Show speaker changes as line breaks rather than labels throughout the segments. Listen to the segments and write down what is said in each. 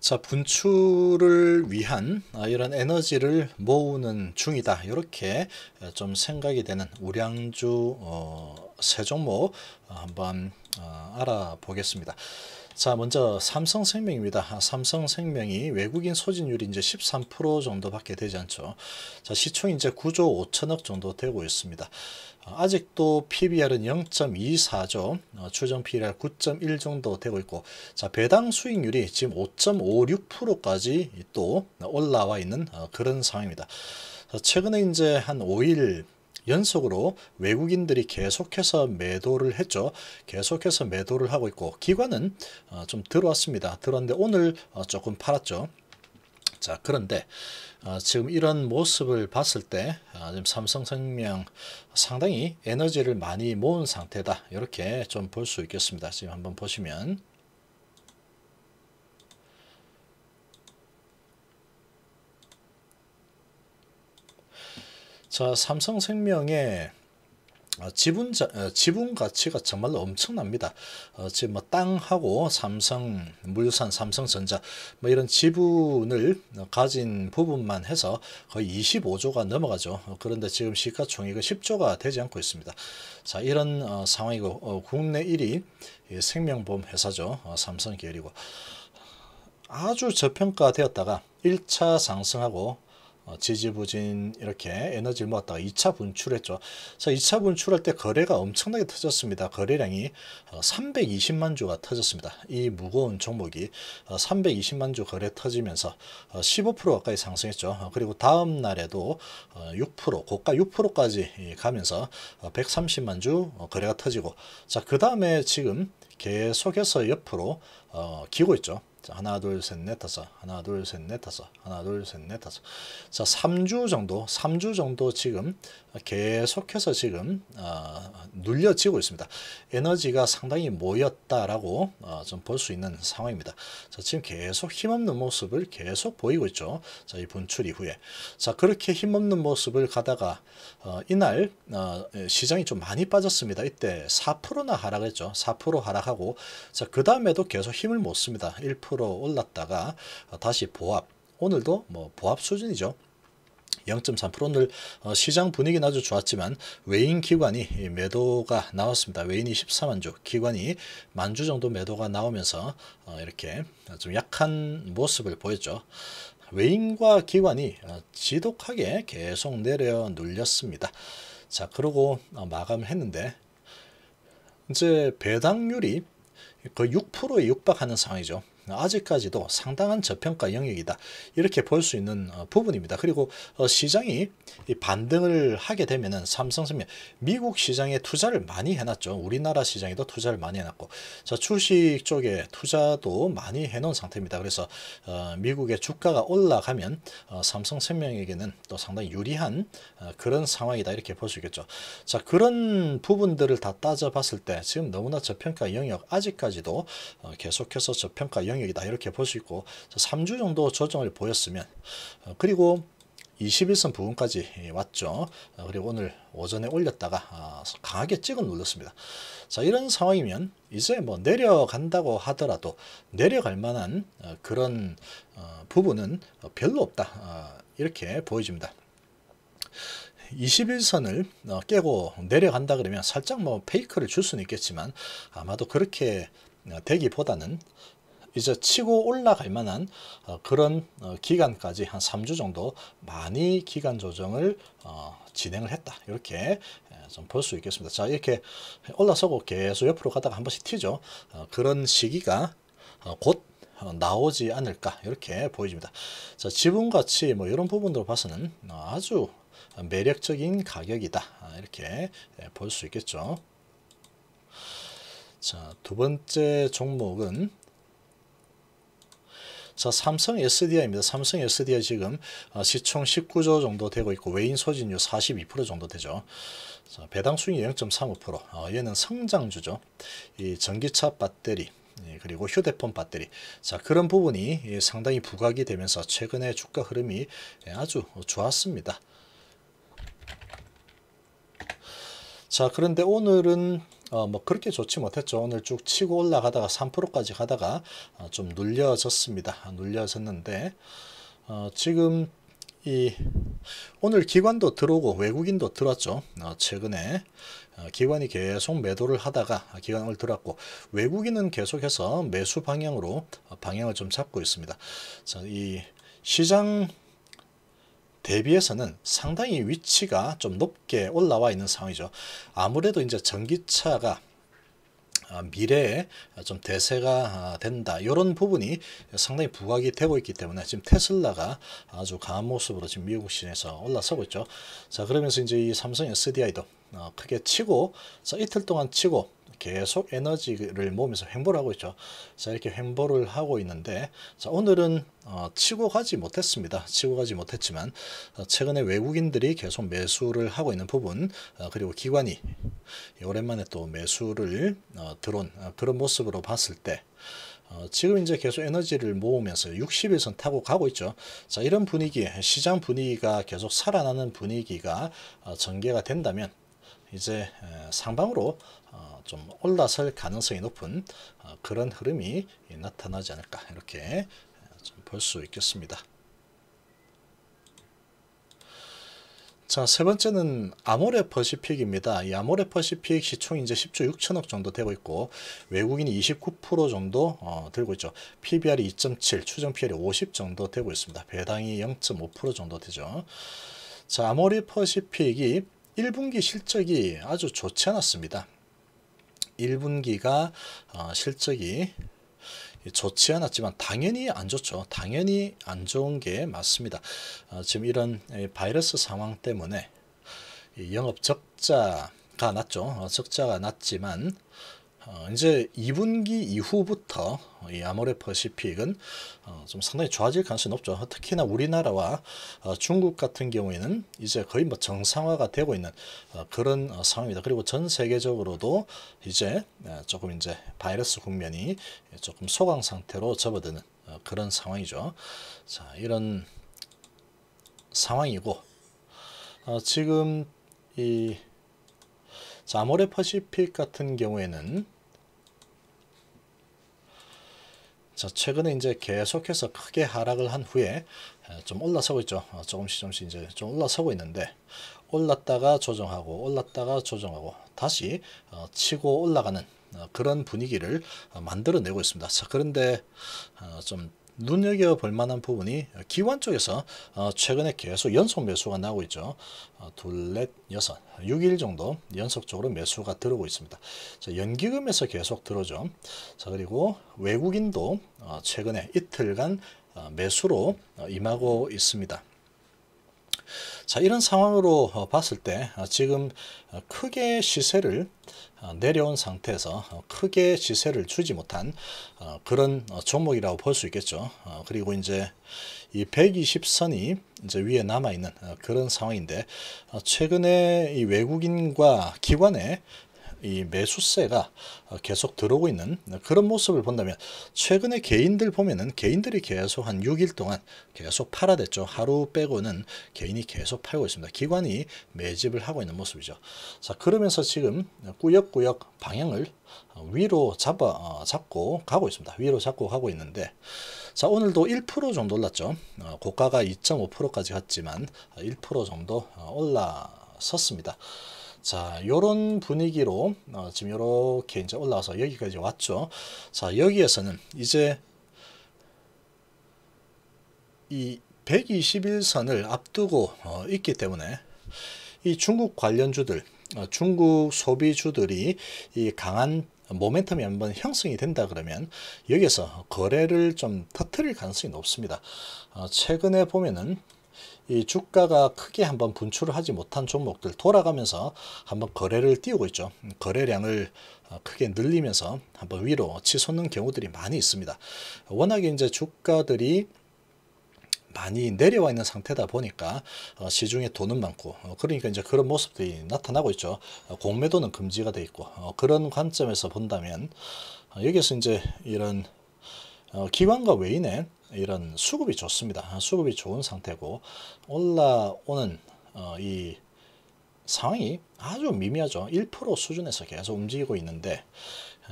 자 분출을 위한 아, 이런 에너지를 모으는 중이다 이렇게 어, 좀 생각이 되는 우량주 어, 세 종목 어, 한번 알아보겠습니다. 자 먼저 삼성생명입니다. 아, 삼성생명이 외국인 소진율이 이제 13% 정도밖에 되지 않죠. 자 시총 이제 이 9조 5천억 정도 되고 있습니다. 아, 아직도 PBR은 0.24죠. 어, 추정 PBR 9.1 정도 되고 있고 자 배당 수익률이 지금 5.56%까지 또 올라와 있는 어, 그런 상황입니다. 최근에 이제 한 5일 연속으로 외국인들이 계속해서 매도를 했죠. 계속해서 매도를 하고 있고 기관은 어, 좀 들어왔습니다. 들어왔는데 오늘 어, 조금 팔았죠. 자 그런데 어, 지금 이런 모습을 봤을 때 아, 지금 삼성생명 상당히 에너지를 많이 모은 상태다 이렇게 좀 볼 수 있겠습니다 지금 한번 보시면 자, 삼성생명의 어, 지분 어, 지분 가치가 정말로 엄청납니다. 어, 지금 뭐 땅하고 삼성 물산, 삼성전자 뭐 이런 지분을 가진 부분만 해서 거의 25조가 넘어가죠. 어, 그런데 지금 시가총액은 10조가 되지 않고 있습니다. 자, 이런 어, 상황이고 어, 국내 1위 생명보험 회사죠. 삼성 계열이고 아주 저평가되었다가 1차 상승하고 어, 지지부진 이렇게 에너지를 모았다가 2차 분출했죠. 자, 2차 분출할 때 거래가 엄청나게 터졌습니다. 거래량이 320만 어, 주가 터졌습니다. 이 무거운 종목이 320만 어, 주 거래 터지면서 15% 가까이 상승했죠. 그리고 다음 날에도 6% 고가 6%까지 예, 가면서 130만 주 거래가 터지고 자, 그 다음에 지금 계속해서 옆으로 기고 있죠. 자, 하나 둘 셋넷 다섯 하나 둘셋넷 다섯 하나 둘셋넷 다섯 자 3주 정도 3주 정도 지금 계속해서 지금 어, 눌려지고 있습니다 에너지가 상당히 모였다라고 어, 아, 좀볼 수 있는 상황입니다 자 지금 계속 힘없는 모습을 계속 보이고 있죠 자이 분출 이후에 자 그렇게 힘없는 모습을 가다가 어, 이날 어, 예, 시장이 좀 많이 빠졌습니다 이때 4%나 하락했죠 4% 하락하고 자그 다음에도 계속 힘을 못 씁니다 1% 수준 올랐다가 다시 보합 오늘도 뭐 보합 수준이죠. 0.3% 오늘 어, 시장 분위기는 아주 좋았지만 외인 기관이 매도가 나왔습니다. 외인이 14만 주, 기관이 만주 정도 매도가 나오면서 어, 이렇게 좀 약한 모습을 보였죠. 외인과 기관이 어, 지독하게 계속 내려 눌렸습니다. 자 그러고 마감했는데 이제 배당률이 거의 6%에 육박하는 상황이죠. 아직까지도 상당한 저평가 영역이다. 이렇게 볼 수 있는 어, 부분입니다. 그리고 어, 시장이 반등을 하게 되면은 삼성생명 미국 시장에 투자를 많이 해놨죠. 우리나라 시장에도 투자를 많이 해놨고 자 주식 쪽에 투자도 많이 해놓은 상태입니다. 그래서 어, 미국의 주가가 올라가면 삼성생명에게는 또 상당히 유리한 그런 상황이다 이렇게 볼 수 있겠죠. 자 그런 부분들을 다 따져봤을 때 지금 너무나 저평가 영역 아직까지도 계속해서 저평가 영역 영역이다 이렇게 볼 수 있고 3주 정도 조정을 보였으면 어, 그리고 21선 부분까지 예, 왔죠. 어, 그리고 오늘 오전에 올렸다가 아, 강하게 찍어 눌렀습니다. 자 이런 상황이면 이제 뭐 내려간다고 하더라도 내려갈 만한 어, 그런 부분은 별로 없다 아, 이렇게 보여집니다. 21선을 깨고 내려간다 그러면 살짝 뭐 페이크를 줄 수는 있겠지만 아마도 그렇게 되기보다는 이제 치고 올라갈 만한 어, 그런 어, 기간까지 한 3주 정도 많이 기간 조정을 어, 진행을 했다. 이렇게 예, 좀볼 수 있겠습니다. 자 이렇게 올라서고 계속 옆으로 가다가 한 번씩 튀죠. 그런 시기가 곧 나오지 않을까 이렇게 보여집니다. 자 지분같이 뭐 이런 부분으로 봐서는 아주 매력적인 가격이다 아, 이렇게 예, 볼수 있겠죠. 자두 번째 종목은 자, 삼성 SDI입니다. 삼성 SDI 지금 어, 시총 19조 정도 되고 있고 외인 소진율 42% 정도 되죠. 자, 배당 수익 0.35%. 어, 얘는 성장주죠. 이 전기차 배터리 예, 그리고 휴대폰 배터리 자 그런 부분이 예, 상당히 부각이 되면서 최근에 주가 흐름이 예, 아주 좋았습니다 자 그런데 오늘은 어, 뭐 그렇게 좋지 못했죠. 오늘 쭉 치고 올라가다가 3%까지 가다가 어, 좀 눌려졌습니다. 아, 눌려졌는데 어, 지금 이 오늘 기관도 들어오고 외국인도 들어왔죠. 어, 최근에 어, 기관이 계속 매도를 하다가 아, 기관을 들어고 외국인은 계속해서 매수 방향으로 어, 방향을 좀 잡고 있습니다. 자, 이 시장 대비해서는 상당히 위치가 좀 높게 올라와 있는 상황이죠. 아무래도 이제 전기차가 아, 미래에 좀 대세가 아, 된다 이런 부분이 상당히 부각이 되고 있기 때문에 지금 테슬라가 아주 강한 모습으로 지금 미국 시장에서 올라서고 있죠 자 그러면서 이제 이 삼성 SDI도 어, 크게 치고 자 이틀 동안 치고 계속 에너지를 모으면서 횡보를 하고 있죠. 자 이렇게 횡보를 하고 있는데 자 오늘은 어, 치고 가지 못했습니다. 치고 가지 못했지만 어, 최근에 외국인들이 계속 매수를 하고 있는 부분 어, 그리고 기관이 오랜만에 또 매수를 어, 들어온 어, 그런 모습으로 봤을 때 어, 지금 이제 계속 에너지를 모으면서 60일선 타고 가고 있죠. 자, 이런 분위기, 시장 분위기가 계속 살아나는 분위기가 어, 전개가 된다면 이제 상방으로 어, 좀 올라설 가능성이 높은 어, 그런 흐름이 나타나지 않을까 이렇게 볼 수 있겠습니다. 자, 세 번째는 아모레 퍼시픽입니다. 이 아모레 퍼시픽 시총 이제 10조 6천억 정도 되고 있고 외국인이 29% 정도 어, 들고 있죠. PBR이 2.7, 추정 PR이 50 정도 되고 있습니다. 배당이 0.5% 정도 되죠. 자, 아모레 퍼시픽이 1분기 실적이 아주 좋지 않았습니다. 1분기가 어, 실적이 좋지 않았지만 당연히 안 좋죠. 당연히 안 좋은 게 맞습니다. 어, 지금 이런 바이러스 상황 때문에 영업 적자가 났죠. 어, 적자가 났지만 어, 이제 2분기 이후부터 이 아모레퍼시픽은 어, 좀 상당히 좋아질 가능성이 높죠. 특히나 우리나라와 어, 중국 같은 경우에는 이제 거의 뭐 정상화가 되고 있는 그런 상황입니다. 그리고 전 세계적으로도 이제 조금 이제 바이러스 국면이 조금 소강 상태로 접어드는 그런 상황이죠. 자, 이런 상황이고 지금 이 자모레 퍼시픽 같은 경우에는 자 최근에 이제 계속해서 크게 하락을 한 후에 좀 올라서고 있죠. 어, 조금씩 조금씩 이제 좀 올라서고 있는데 올랐다가 조정하고 올랐다가 조정하고 다시 어, 치고 올라가는 어, 그런 분위기를 만들어내고 있습니다. 자 그런데 좀 눈여겨볼 만한 부분이 기관 쪽에서 어, 최근에 계속 연속 매수가 나오고 있죠. 어, 둘, 넷, 여섯, 6일 정도 연속적으로 매수가 들어오고 있습니다. 연기금에서 계속 들어오죠. 그리고 외국인도 어, 최근에 이틀간 매수로 임하고 있습니다. 자, 이런 상황으로 봤을 때 지금 크게 시세를 어, 내려온 상태에서 어, 크게 지세를 주지 못한 어, 그런 종목이라고 볼 수 있겠죠. 그리고 이제 이 120선이 이제 위에 남아 있는 그런 상황인데 최근에 이 외국인과 기관의 이 매수세가 어, 계속 들어오고 있는 그런 모습을 본다면 최근에 개인들 보면은 개인들이 계속 한 6일 동안 계속 팔아댔죠. 하루 빼고는 개인이 계속 팔고 있습니다. 기관이 매집을 하고 있는 모습이죠. 자 그러면서 지금 꾸역꾸역 방향을 위로 잡아 어, 잡고 가고 있습니다. 위로 잡고 가고 있는데 자 오늘도 1% 정도 올랐죠. 어, 고가가 2.5%까지 갔지만 1% 정도 올라섰습니다. 자, 요런 분위기로 어, 지금 요렇게 이제 올라와서 여기까지 왔죠. 자, 여기에서는 이제 이 121선을 앞두고 어, 있기 때문에 이 중국 관련주들, 어, 중국 소비주들이 이 강한 모멘텀이 한번 형성이 된다 그러면 여기에서 거래를 좀 터트릴 가능성이 높습니다. 어, 최근에 보면은 이 주가가 크게 한번 분출을 하지 못한 종목들 돌아가면서 한번 거래를 띄우고 있죠. 거래량을 어, 크게 늘리면서 한번 위로 치솟는 경우들이 많이 있습니다. 워낙에 이제 주가들이 많이 내려와 있는 상태다 보니까 어, 시중에 돈은 많고 어, 그러니까 이제 그런 모습들이 나타나고 있죠. 공매도는 금지가 돼 있고 그런 관점에서 본다면 여기서 이제 이런 기관과 외인의 이런 수급이 좋습니다. 아, 수급이 좋은 상태고 올라오는 어, 이 상황이 아주 미미하죠. 1% 수준에서 계속 움직이고 있는데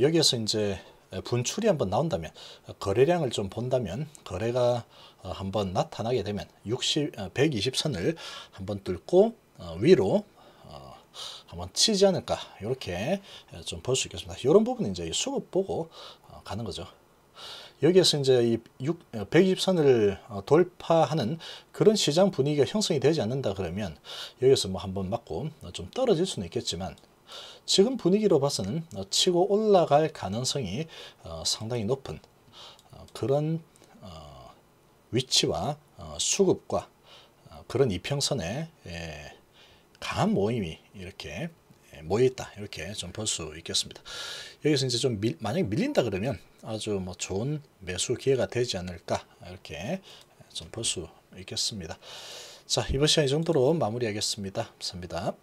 여기에서 이제 분출이 한번 나온다면 거래량을 좀 본다면 거래가 어, 한번 나타나게 되면 60, 120선을 어, 한번 뚫고 어, 위로 한번 치지 않을까 이렇게 좀 볼 수 있겠습니다. 이런 부분은 이제 수급 보고 가는 거죠. 여기에서 이제 이 6, 120선을 어, 어, 돌파하는 그런 시장 분위기가 형성이 되지 않는다 그러면 여기서 뭐 한번 맞고 어, 좀 떨어질 수는 있겠지만 지금 분위기로 봐서는 치고 올라갈 가능성이 상당히 높은 그런 위치와 수급과 그런 이평선의 예, 강한 모임이 이렇게 모여있다 이렇게 좀 볼 수 있겠습니다. 여기서 이제 좀 밀, 만약 밀린다 그러면 아주 뭐 좋은 매수 기회가 되지 않을까 이렇게 좀 볼 수 있겠습니다. 자 이번 시간 이 정도로 마무리하겠습니다. 감사합니다.